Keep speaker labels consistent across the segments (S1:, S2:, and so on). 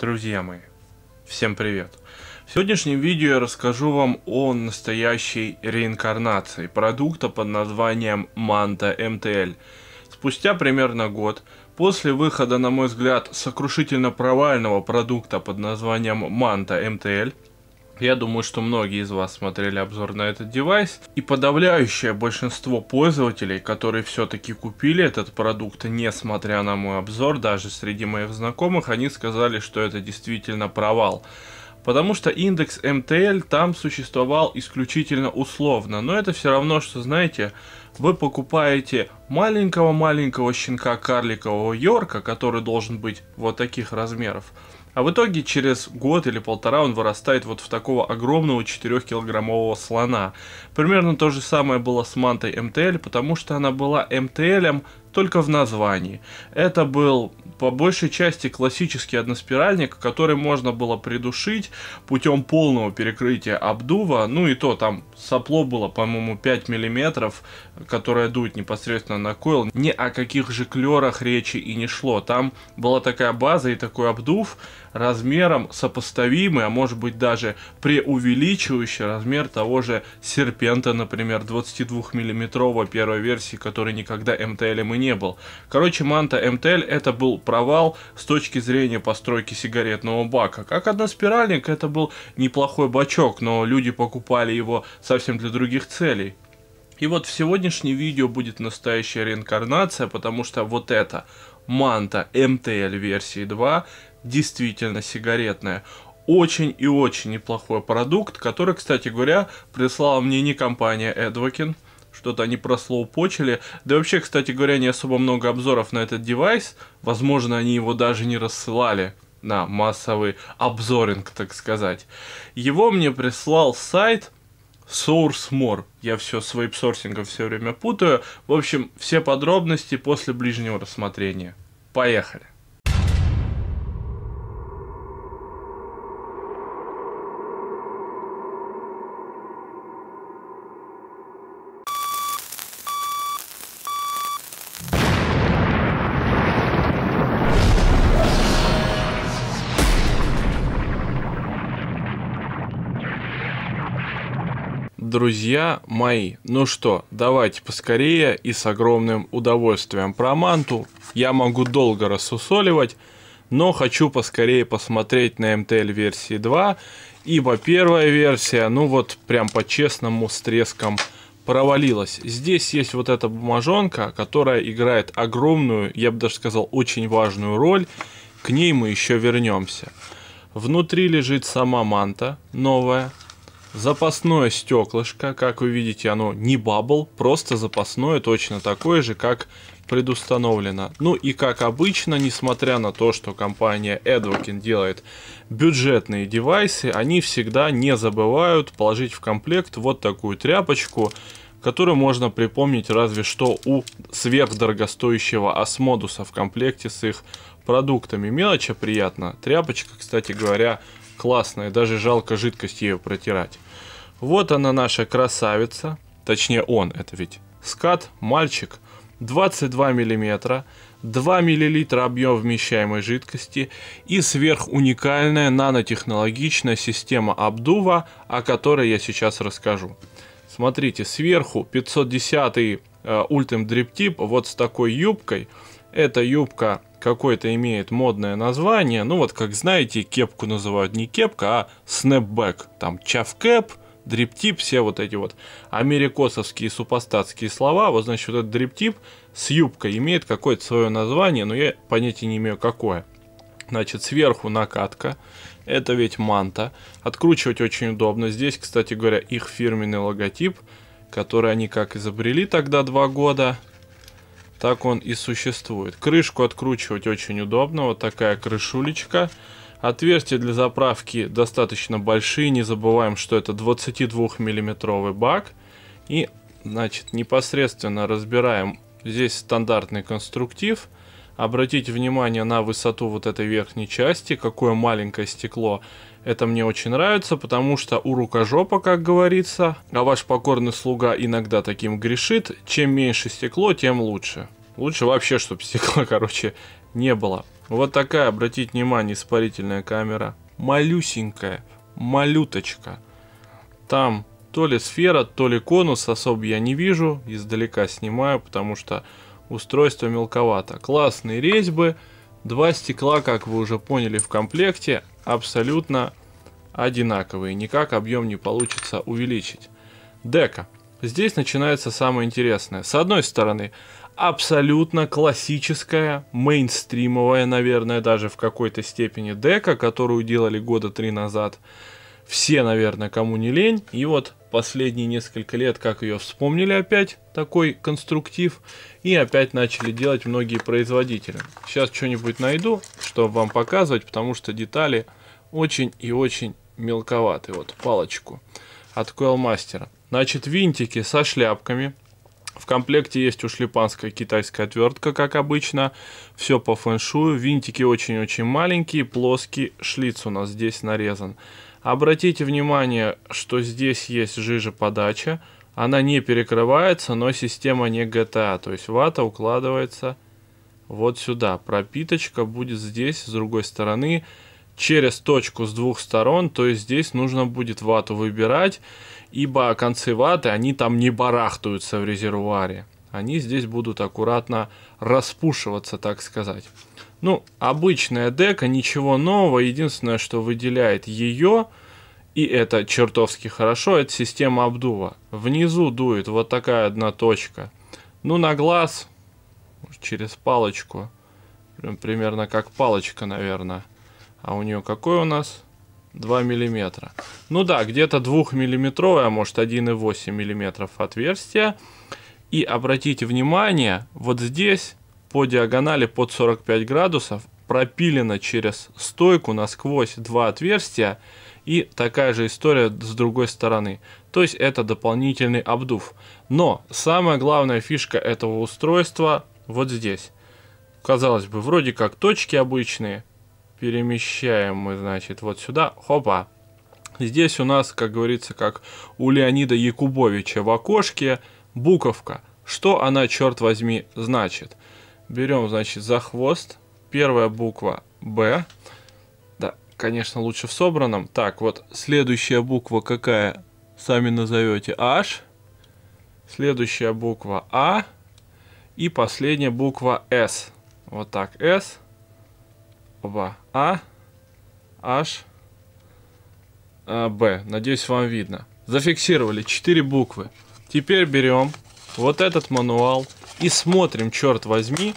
S1: Друзья мои, всем привет! В сегодняшнем видео я расскажу вам о настоящей реинкарнации продукта под названием Манта МТЛ. Спустя примерно год, после выхода, на мой взгляд, сокрушительно провального продукта под названием Манта МТЛ я думаю, что многие из вас смотрели обзор на этот девайс, и подавляющее большинство пользователей, которые все-таки купили этот продукт, несмотря на мой обзор, даже среди моих знакомых, они сказали, что это действительно провал потому что индекс МТЛ там существовал исключительно условно, но это все равно, что, знаете, вы покупаете маленького-маленького щенка карликового Йорка, который должен быть вот таких размеров, а в итоге через год или полтора он вырастает вот в такого огромного 4-килограммового слона. Примерно то же самое было с мантой МТЛ, потому что она была МТЛем только в названии. Это был по большей части классический односпиральник, который можно было придушить путем полного перекрытия обдува. Ну и то там сопло было, по-моему, 5 мм, которое дует непосредственно на койл. Ни о каких же клерах речи и не шло. Там была такая база и такой обдув, размером сопоставимый, а может быть даже преувеличивающий размер того же серпента, например, 22-миллиметрового первой версии, который никогда МТЛем и не был. Короче, манта МТЛ это был провал с точки зрения постройки сигаретного бака. Как односпиральник это был неплохой бачок, но люди покупали его совсем для других целей. И вот в сегодняшнем видео будет настоящая реинкарнация, потому что вот это Манта МТЛ версии 2 действительно сигаретная. Очень и очень неплохой продукт, который, кстати говоря, прислала мне не компания Эдвокин. Что-то они прослоупочили. Да и вообще, кстати говоря, не особо много обзоров на этот девайс. Возможно, они его даже не рассылали на массовый обзоринг, так сказать. Его мне прислал сайт SourceMore. Я все с вейпсорсингом все время путаю. В общем, все подробности после ближнего рассмотрения. Поехали! друзья мои. Ну что, давайте поскорее и с огромным удовольствием про манту. Я могу долго рассусоливать, но хочу поскорее посмотреть на МТЛ версии 2, ибо первая версия, ну вот прям по-честному с треском провалилась. Здесь есть вот эта бумажонка, которая играет огромную, я бы даже сказал, очень важную роль. К ней мы еще вернемся. Внутри лежит сама манта новая, Запасное стеклышко, как вы видите, оно не бабл, просто запасное, точно такое же, как предустановлено. Ну и как обычно, несмотря на то, что компания Edwokin делает бюджетные девайсы, они всегда не забывают положить в комплект вот такую тряпочку, которую можно припомнить разве что у сверхдорогостоящего осмодуса в комплекте с их продуктами. Мелочь, приятно. Тряпочка, кстати говоря, классная, даже жалко жидкость ее протирать. Вот она наша красавица, точнее он, это ведь скат, мальчик, 22 миллиметра, 2 мл объем вмещаемой жидкости и сверхуникальная нанотехнологичная система обдува, о которой я сейчас расскажу. Смотрите, сверху 510 э, Ultim Drip Tip вот с такой юбкой. Эта юбка какое-то имеет модное название. Ну вот, как знаете, кепку называют не кепка, а снэпбэк. Там чавкэп, дриптип, все вот эти вот америкосовские супостатские слова. Вот, значит, вот этот дриптип с юбкой имеет какое-то свое название, но я понятия не имею какое. Значит, сверху накатка. Это ведь манта. Откручивать очень удобно. Здесь, кстати говоря, их фирменный логотип, который они как изобрели тогда два года так он и существует. Крышку откручивать очень удобно, вот такая крышулечка. Отверстия для заправки достаточно большие, не забываем, что это 22 миллиметровый бак. И, значит, непосредственно разбираем здесь стандартный конструктив – Обратите внимание на высоту вот этой верхней части, какое маленькое стекло. Это мне очень нравится, потому что у рукожопа, как говорится, а ваш покорный слуга иногда таким грешит, чем меньше стекло, тем лучше. Лучше вообще, чтобы стекла, короче, не было. Вот такая, обратите внимание, испарительная камера. Малюсенькая, малюточка. Там то ли сфера, то ли конус, особо я не вижу. Издалека снимаю, потому что устройство мелковато. Классные резьбы, два стекла, как вы уже поняли в комплекте, абсолютно одинаковые, никак объем не получится увеличить. Дека. Здесь начинается самое интересное. С одной стороны, абсолютно классическая, мейнстримовая, наверное, даже в какой-то степени дека, которую делали года три назад. Все, наверное, кому не лень. И вот последние несколько лет, как ее вспомнили опять, такой конструктив, и опять начали делать многие производители. Сейчас что-нибудь найду, чтобы вам показывать, потому что детали очень и очень мелковаты. Вот палочку от Coil Master. Значит, винтики со шляпками – в комплекте есть ушлепанская китайская отвертка, как обычно. Все по фэншую. Винтики очень-очень маленькие. Плоский шлиц у нас здесь нарезан. Обратите внимание, что здесь есть жижа подача. Она не перекрывается, но система не GTA. А. То есть вата укладывается вот сюда. Пропиточка будет здесь, с другой стороны, через точку с двух сторон. То есть здесь нужно будет вату выбирать ибо концы ваты, они там не барахтаются в резервуаре. Они здесь будут аккуратно распушиваться, так сказать. Ну, обычная дека, ничего нового. Единственное, что выделяет ее, и это чертовски хорошо, это система обдува. Внизу дует вот такая одна точка. Ну, на глаз, через палочку, примерно как палочка, наверное. А у нее какой у нас? 2 миллиметра. Ну да, где-то 2-миллиметровое, а может 1,8 миллиметров отверстие. И обратите внимание, вот здесь по диагонали под 45 градусов пропилено через стойку насквозь два отверстия и такая же история с другой стороны. То есть это дополнительный обдув. Но самая главная фишка этого устройства вот здесь. Казалось бы, вроде как точки обычные, перемещаем мы, значит, вот сюда. Хопа. Здесь у нас, как говорится, как у Леонида Якубовича в окошке буковка. Что она, черт возьми, значит? Берем, значит, за хвост. Первая буква Б. Да, конечно, лучше в собранном. Так, вот следующая буква какая? Сами назовете H. Следующая буква А. И последняя буква С. Вот так, С. Опа. А. H. А, Б. Надеюсь, вам видно. Зафиксировали четыре буквы. Теперь берем вот этот мануал и смотрим, черт возьми,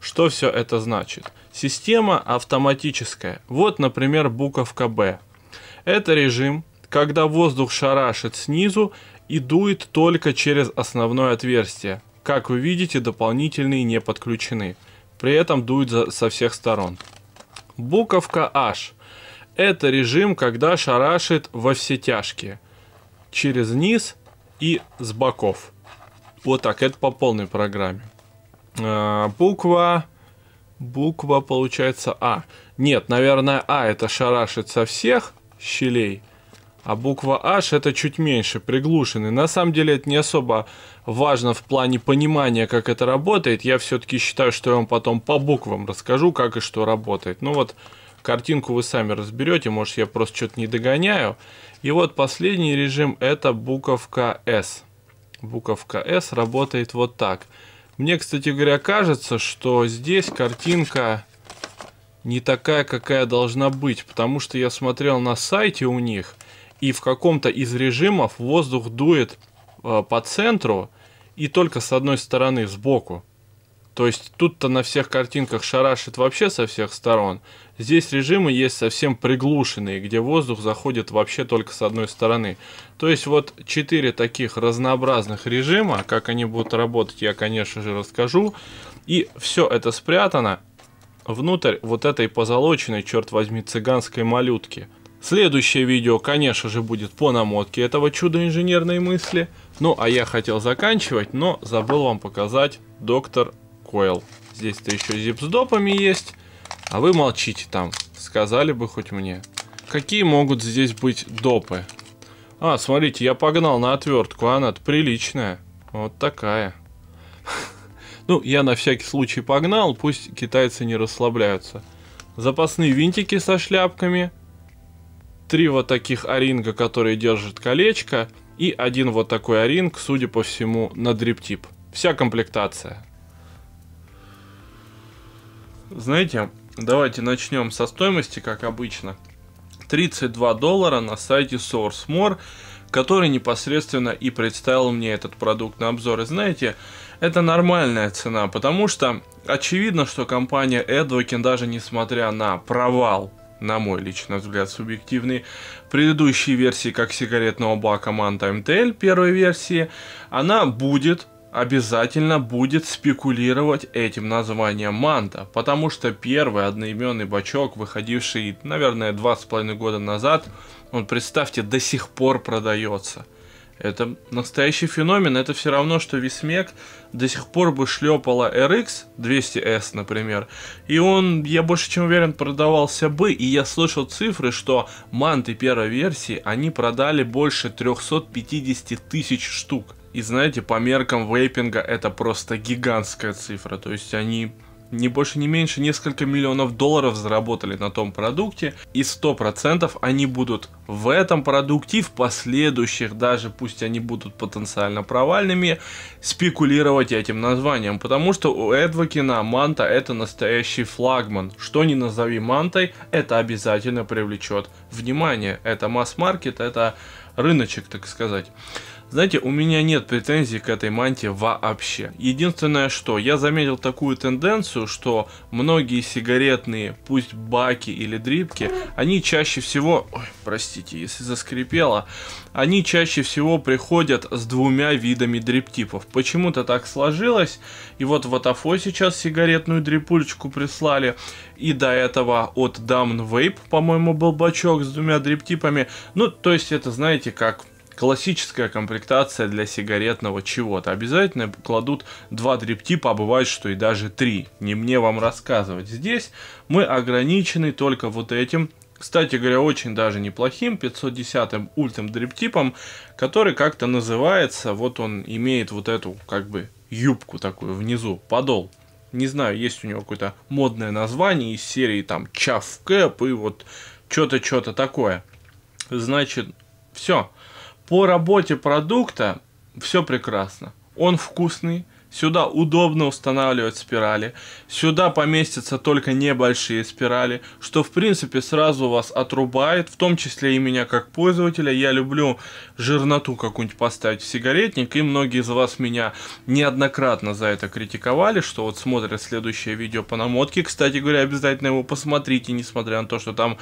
S1: что все это значит. Система автоматическая. Вот, например, буковка Б. Это режим, когда воздух шарашит снизу и дует только через основное отверстие. Как вы видите, дополнительные не подключены. При этом дует со всех сторон. Буковка H. Это режим, когда шарашит во все тяжкие. Через низ и с боков. Вот так, это по полной программе. А, буква... Буква получается А. Нет, наверное, А это шарашит со всех щелей а буква H это чуть меньше, приглушенный. На самом деле это не особо важно в плане понимания, как это работает. Я все-таки считаю, что я вам потом по буквам расскажу, как и что работает. Ну вот, картинку вы сами разберете, может я просто что-то не догоняю. И вот последний режим это буковка S. Буковка S работает вот так. Мне, кстати говоря, кажется, что здесь картинка не такая, какая должна быть, потому что я смотрел на сайте у них, и в каком-то из режимов воздух дует э, по центру и только с одной стороны сбоку. То есть тут-то на всех картинках шарашит вообще со всех сторон. Здесь режимы есть совсем приглушенные, где воздух заходит вообще только с одной стороны. То есть вот четыре таких разнообразных режима, как они будут работать, я, конечно же, расскажу. И все это спрятано внутрь вот этой позолоченной, черт возьми, цыганской малютки – Следующее видео, конечно же, будет по намотке этого чуда инженерной мысли. Ну, а я хотел заканчивать, но забыл вам показать доктор Койл. Здесь-то еще зип с допами есть, а вы молчите там. Сказали бы хоть мне. Какие могут здесь быть допы? А, смотрите, я погнал на отвертку, а она-то приличная. Вот такая. Ну, я на всякий случай погнал, пусть китайцы не расслабляются. Запасные винтики со шляпками – три вот таких оринга, которые держат колечко, и один вот такой оринг, судя по всему, на дриптип. Вся комплектация. Знаете, давайте начнем со стоимости, как обычно. 32 доллара на сайте SourceMore, который непосредственно и представил мне этот продукт на обзор. И знаете, это нормальная цена, потому что очевидно, что компания Advokin, даже несмотря на провал на мой личный взгляд субъективный, предыдущие версии как сигаретного бака Манта МТЛ, первой версии, она будет обязательно будет спекулировать этим названием Манта, потому что первый одноименный бачок, выходивший, наверное, два с половиной года назад, он, представьте, до сих пор продается – это настоящий феномен. Это все равно, что Висмек до сих пор бы шлепала RX 200S, например. И он, я больше чем уверен, продавался бы. И я слышал цифры, что манты первой версии, они продали больше 350 тысяч штук. И знаете, по меркам вейпинга это просто гигантская цифра. То есть они ни больше, ни меньше несколько миллионов долларов заработали на том продукте, и 100% они будут в этом продукте в последующих, даже пусть они будут потенциально провальными, спекулировать этим названием, потому что у этого манта это настоящий флагман. Что не назови мантой, это обязательно привлечет внимание. Это масс-маркет, это рыночек, так сказать. Знаете, у меня нет претензий к этой мантии вообще. Единственное, что я заметил такую тенденцию, что многие сигаретные, пусть баки или дрипки, они чаще всего... Ой, простите, если заскрипело. Они чаще всего приходят с двумя видами дриптипов. Почему-то так сложилось. И вот в Атафо сейчас сигаретную дрипульчику прислали. И до этого от Down Vape, по-моему, был бачок с двумя дриптипами. Ну, то есть это, знаете, как классическая комплектация для сигаретного чего-то. Обязательно кладут два дриптипа, а бывает, что и даже три. Не мне вам рассказывать. Здесь мы ограничены только вот этим кстати говоря, очень даже неплохим 510-м ультом дриптипом, который как-то называется, вот он имеет вот эту как бы юбку такую внизу, подол. Не знаю, есть у него какое-то модное название из серии там чаф кэп и вот что-то что-то такое. Значит, все. По работе продукта все прекрасно. Он вкусный, Сюда удобно устанавливать спирали. Сюда поместятся только небольшие спирали, что в принципе сразу вас отрубает, в том числе и меня как пользователя. Я люблю жирноту какую-нибудь поставить в сигаретник, и многие из вас меня неоднократно за это критиковали, что вот смотрят следующее видео по намотке. Кстати говоря, обязательно его посмотрите, несмотря на то, что там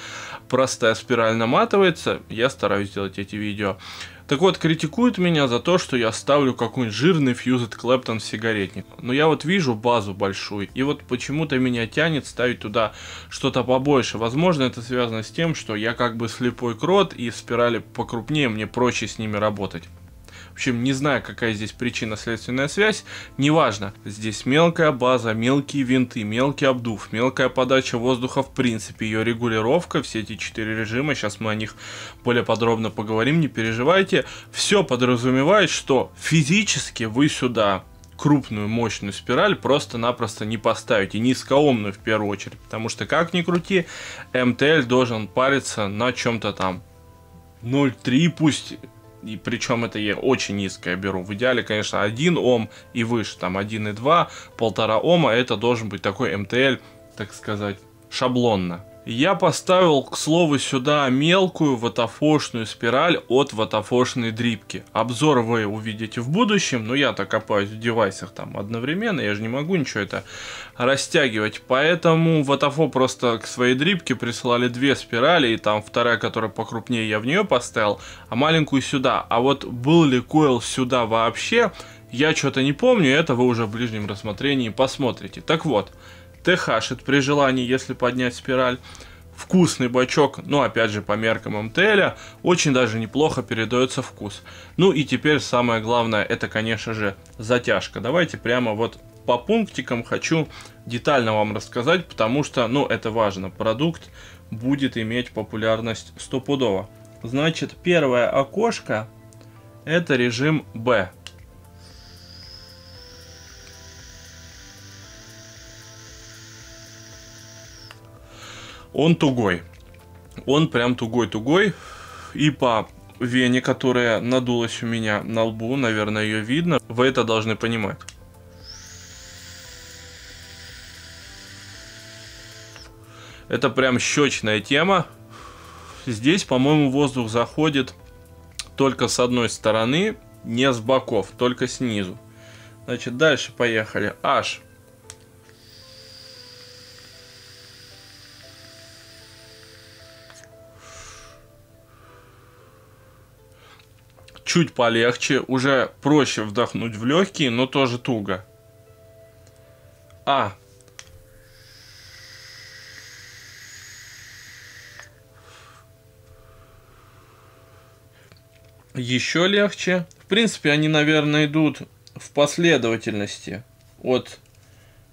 S1: простая спираль наматывается. Я стараюсь делать эти видео. Так вот, критикуют меня за то, что я ставлю какой-нибудь жирный Fused Clapton сигаретник. Но я вот вижу базу большую, и вот почему-то меня тянет ставить туда что-то побольше. Возможно, это связано с тем, что я как бы слепой крот, и спирали покрупнее, мне проще с ними работать. В общем, не знаю, какая здесь причинно-следственная связь, неважно. Здесь мелкая база, мелкие винты, мелкий обдув, мелкая подача воздуха в принципе, ее регулировка, все эти четыре режима, сейчас мы о них более подробно поговорим, не переживайте. Все подразумевает, что физически вы сюда крупную мощную спираль просто-напросто не поставить. И низкоомную в первую очередь. Потому что как ни крути, МТЛ должен париться на чем-то там 0,3 пусть и причем это я очень низкое беру. В идеале, конечно, 1 Ом и выше, там 1,2, 1,5 Ома, это должен быть такой МТЛ, так сказать, шаблонно. Я поставил, к слову, сюда мелкую ватафошную спираль от ватафошной дрипки. Обзор вы увидите в будущем, но я-то копаюсь в девайсах там одновременно, я же не могу ничего это растягивать. Поэтому ватафо просто к своей дрипке присылали две спирали, и там вторая, которая покрупнее, я в нее поставил, а маленькую сюда. А вот был ли койл сюда вообще, я что-то не помню, это вы уже в ближнем рассмотрении посмотрите. Так вот, Техашит при желании, если поднять спираль. Вкусный бачок, ну опять же по меркам МТЛ, очень даже неплохо передается вкус. Ну и теперь самое главное, это конечно же затяжка. Давайте прямо вот по пунктикам хочу детально вам рассказать, потому что, ну это важно, продукт будет иметь популярность стопудово. Значит, первое окошко это режим B. Он тугой. Он прям тугой-тугой. И по вене, которая надулась у меня на лбу, наверное, ее видно. Вы это должны понимать. Это прям щечная тема. Здесь, по-моему, воздух заходит только с одной стороны, не с боков, только снизу. Значит, дальше поехали. H. чуть полегче, уже проще вдохнуть в легкие, но тоже туго. А. Еще легче. В принципе, они, наверное, идут в последовательности. От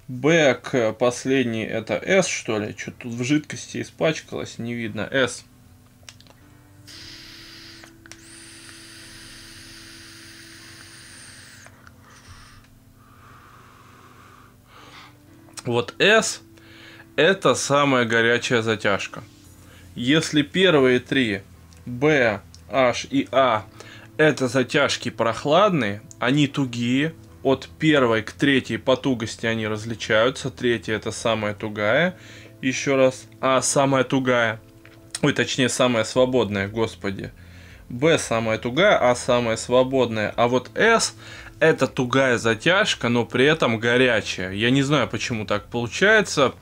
S1: Б к последней это С, что ли? Что-то тут в жидкости испачкалось, не видно. С. Вот S это самая горячая затяжка. Если первые три B, H и A это затяжки прохладные, они тугие, от первой к третьей по тугости они различаются. Третья это самая тугая, еще раз, А самая тугая, ой, точнее самая свободная, господи. Б самая тугая, А самая свободная. А вот С это тугая затяжка, но при этом горячая. Я не знаю, почему так получается,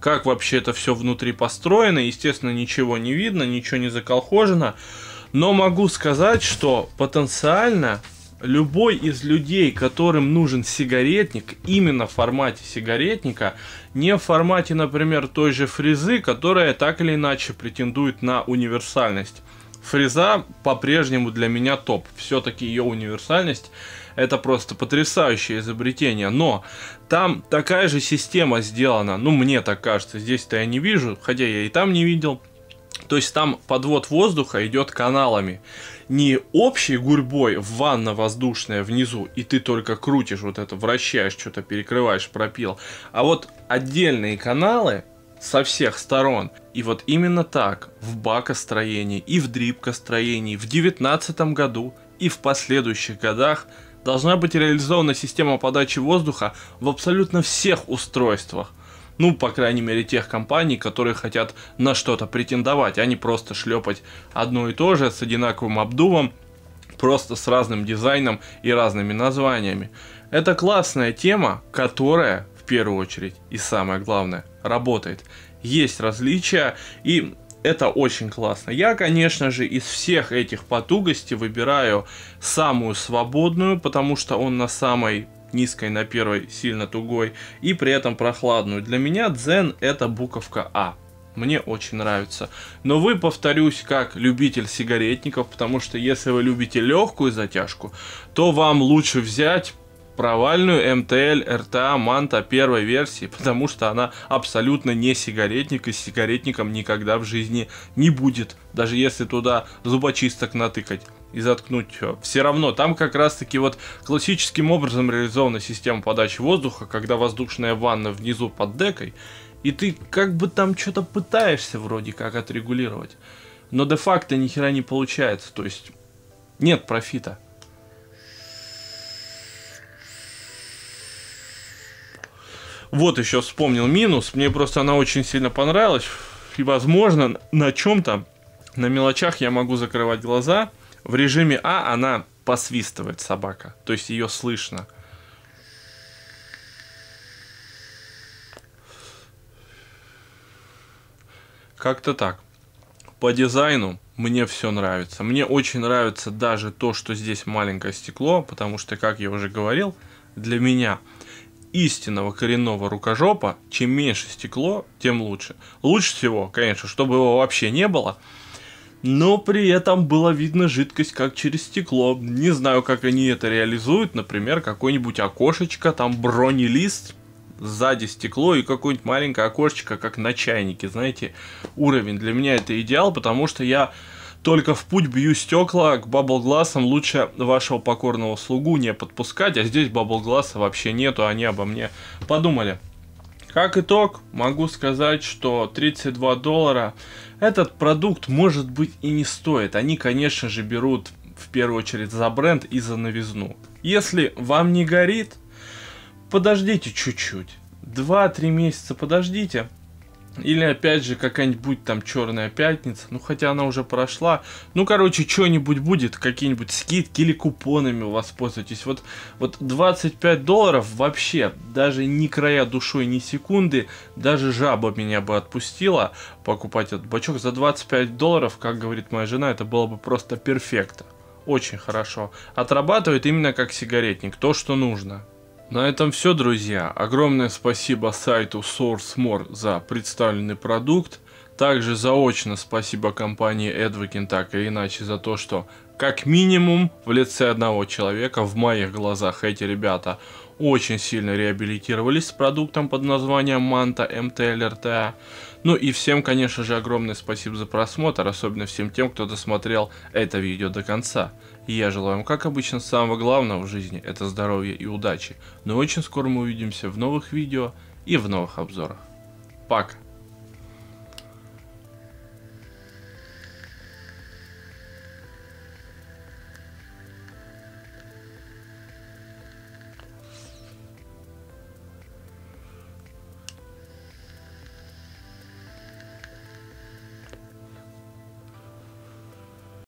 S1: как вообще это все внутри построено. Естественно, ничего не видно, ничего не заколхожено. Но могу сказать, что потенциально любой из людей, которым нужен сигаретник, именно в формате сигаретника, не в формате, например, той же фрезы, которая так или иначе претендует на универсальность. Фреза по-прежнему для меня топ. Все-таки ее универсальность это просто потрясающее изобретение. Но там такая же система сделана. Ну, мне так кажется. Здесь-то я не вижу, хотя я и там не видел. То есть там подвод воздуха идет каналами. Не общей гурьбой в ванна воздушная внизу, и ты только крутишь вот это, вращаешь, что-то перекрываешь пропил. А вот отдельные каналы со всех сторон. И вот именно так в бакостроении и в дрипкостроении в 19 году и в последующих годах – должна быть реализована система подачи воздуха в абсолютно всех устройствах. Ну, по крайней мере, тех компаний, которые хотят на что-то претендовать, а не просто шлепать одно и то же с одинаковым обдувом, просто с разным дизайном и разными названиями. Это классная тема, которая, в первую очередь, и самое главное, работает. Есть различия, и это очень классно. Я, конечно же, из всех этих потугостей выбираю самую свободную, потому что он на самой низкой, на первой сильно тугой, и при этом прохладную. Для меня Zen это буковка А. Мне очень нравится. Но вы, повторюсь, как любитель сигаретников, потому что если вы любите легкую затяжку, то вам лучше взять провальную МТЛ РТА Манта первой версии, потому что она абсолютно не сигаретник и сигаретником никогда в жизни не будет, даже если туда зубочисток натыкать и заткнуть все. Все равно там как раз-таки вот классическим образом реализована система подачи воздуха, когда воздушная ванна внизу под декой, и ты как бы там что-то пытаешься вроде как отрегулировать, но де-факто ни хера не получается, то есть нет профита. Вот еще вспомнил минус. Мне просто она очень сильно понравилась. И, возможно, на чем-то, на мелочах я могу закрывать глаза. В режиме А она посвистывает собака. То есть ее слышно. Как-то так. По дизайну мне все нравится. Мне очень нравится даже то, что здесь маленькое стекло, потому что, как я уже говорил, для меня истинного коренного рукожопа, чем меньше стекло, тем лучше. Лучше всего, конечно, чтобы его вообще не было, но при этом было видно жидкость как через стекло. Не знаю, как они это реализуют, например, какое-нибудь окошечко, там бронелист, сзади стекло и какое-нибудь маленькое окошечко, как на чайнике, знаете, уровень. Для меня это идеал, потому что я только в путь бью стекла, к баблгласам лучше вашего покорного слугу не подпускать, а здесь баблгласа вообще нету, они обо мне подумали. Как итог, могу сказать, что 32 доллара этот продукт может быть и не стоит. Они, конечно же, берут в первую очередь за бренд и за новизну. Если вам не горит, подождите чуть-чуть. 2-3 месяца подождите, или опять же какая-нибудь там Черная Пятница, ну хотя она уже прошла. Ну короче, что-нибудь будет, какие-нибудь скидки или купонами воспользуйтесь. Вот, вот 25 долларов вообще, даже ни края душой, ни секунды, даже жаба меня бы отпустила покупать этот бачок. За 25 долларов, как говорит моя жена, это было бы просто перфекто Очень хорошо. Отрабатывает именно как сигаретник, то, что нужно. На этом все, друзья. Огромное спасибо сайту SourceMore за представленный продукт. Также заочно спасибо компании Эдвикин так или иначе за то, что как минимум в лице одного человека в моих глазах эти ребята очень сильно реабилитировались с продуктом под названием Манта МТЛРТА. Ну и всем, конечно же, огромное спасибо за просмотр, особенно всем тем, кто досмотрел это видео до конца. И я желаю вам, как обычно, самого главного в жизни – это здоровья и удачи. Но очень скоро мы увидимся в новых видео и в новых обзорах. Пока!